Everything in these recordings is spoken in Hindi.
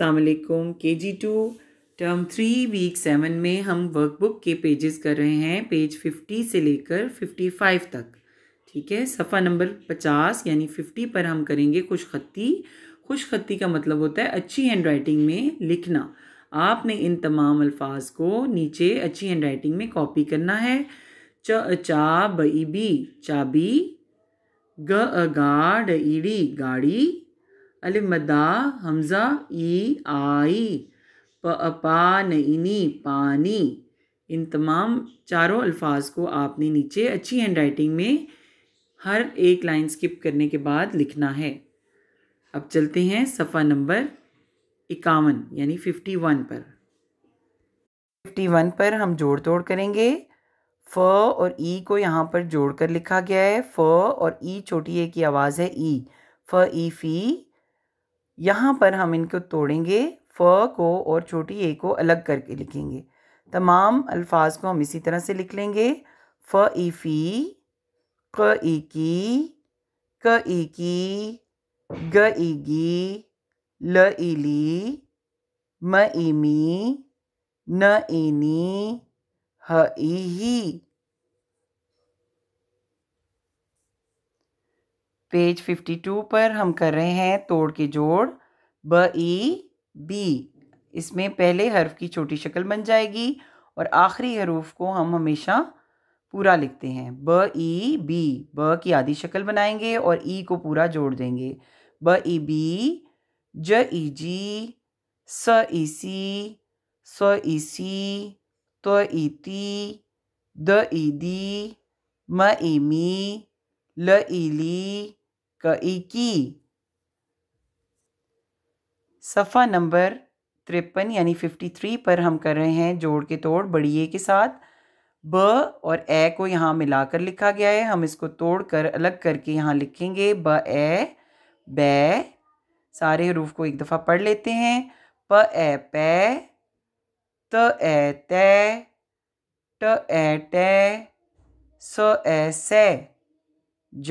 असलकुम K G two term three week seven में हम वर्कबुक के पेजेस कर रहे हैं पेज फिफ्टी से लेकर फिफ्टी फाइव तक ठीक है सफ़ा नंबर पचास यानी फिफ्टी पर हम करेंगे खुश खत्ती खुश खत्ती का मतलब होता है अच्छी हैंड राइटिंग में लिखना आपने इन तमाम अल्फाज को नीचे अच्छी हैंड राइटिंग में कॉपी करना है च चा बी चाबी ग गाड़ ईडी गाड़ी अलिफ मदा हमज़ा ई आई प पान नईनी पानी इन तमाम चारों अल्फाज को आपने नीचे अच्छी हैंड राइटिंग में हर एक लाइन स्किप करने के बाद लिखना है अब चलते हैं सफ़ा नंबर इक्यावन यानी फिफ्टी वन पर फिफ्टी वन पर हम जोड़ तोड़ करेंगे फ और ई को यहाँ पर जोड़कर लिखा गया है फ और ई छोटी ए की आवाज़ है ई फ ई फी यहाँ पर हम इनको तोड़ेंगे फ़ को और छोटी ए को अलग करके लिखेंगे तमाम अल्फाज को हम इसी तरह से लिख लेंगे फ़ ई फ़ी क ई की क ई की ग ई गी ल ई ली म ई मी न ई नी ह ई ही पेज 52 पर हम कर रहे हैं तोड़ के जोड़ ब ई बी इसमें पहले हर्फ की छोटी शक्ल बन जाएगी और आखिरी हरूफ को हम हमेशा पूरा लिखते हैं ब ई बी ब की आधी शक्ल बनाएंगे और ई को पूरा जोड़ देंगे ब ई बी ज ई जी स ई सी स ई सी त ई ती द ई दी म ई मी ल ई ली कई की सफ़ा नंबर तिरपन यानी फिफ्टी थ्री पर हम कर रहे हैं जोड़ के तोड़ बड़ी ए के साथ ब और ए को यहाँ मिलाकर लिखा गया है हम इसको तोड़ कर अलग करके यहाँ लिखेंगे ब ए बै सारे हरूफ को एक दफ़ा पढ़ लेते हैं प ए प त ए तय ट ए टे स ए से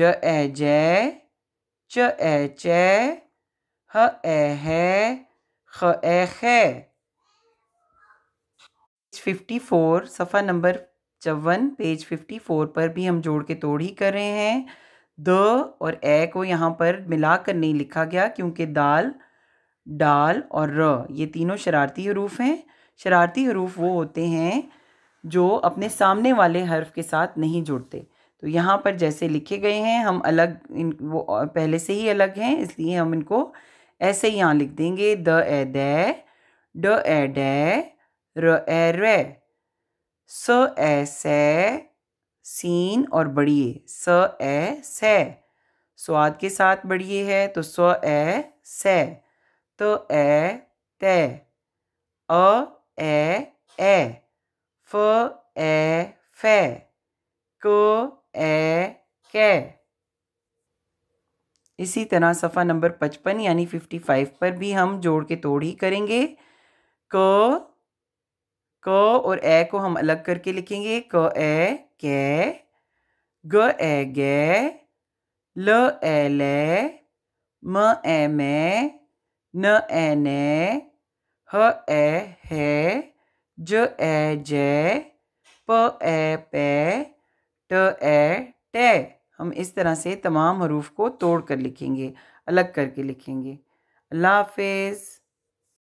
ज ए जय च ए चे ह ए हे ख ए है फिफ्टी फोर सफ़ा नंबर चौवन पेज फिफ्टी फोर पर भी हम जोड़ के तोड़ ही कर रहे हैं द और ए को यहाँ पर मिला कर नहीं लिखा गया क्योंकि दाल डाल और र ये तीनों शरारती हरूफ हैं शरारती हरूफ वो होते हैं जो अपने सामने वाले हर्फ के साथ नहीं जुड़ते तो यहाँ पर जैसे लिखे गए हैं हम अलग इन वो पहले से ही अलग हैं इसलिए हम इनको ऐसे ही यहाँ लिख देंगे द ए द ड ए डै र ए र स ए स सीन और बड़िए स ए स स्वाद के साथ बढ़िए है तो स ए स त ए त अ ए ए फ ए फै क है इसी तरह सफ़ा नंबर पचपन यानी फिफ्टी फाइव पर भी हम जोड़ के तोड़ ही करेंगे क क और ए को हम अलग करके लिखेंगे क ए कै ग ए गे ल ए ले म ए मे न ए ने ह ए है ज ए जे प ए पे ट ए टे हम इस तरह से तमाम हरूफ को तोड़ कर लिखेंगे अलग करके लिखेंगे अल्लाह हाफिज़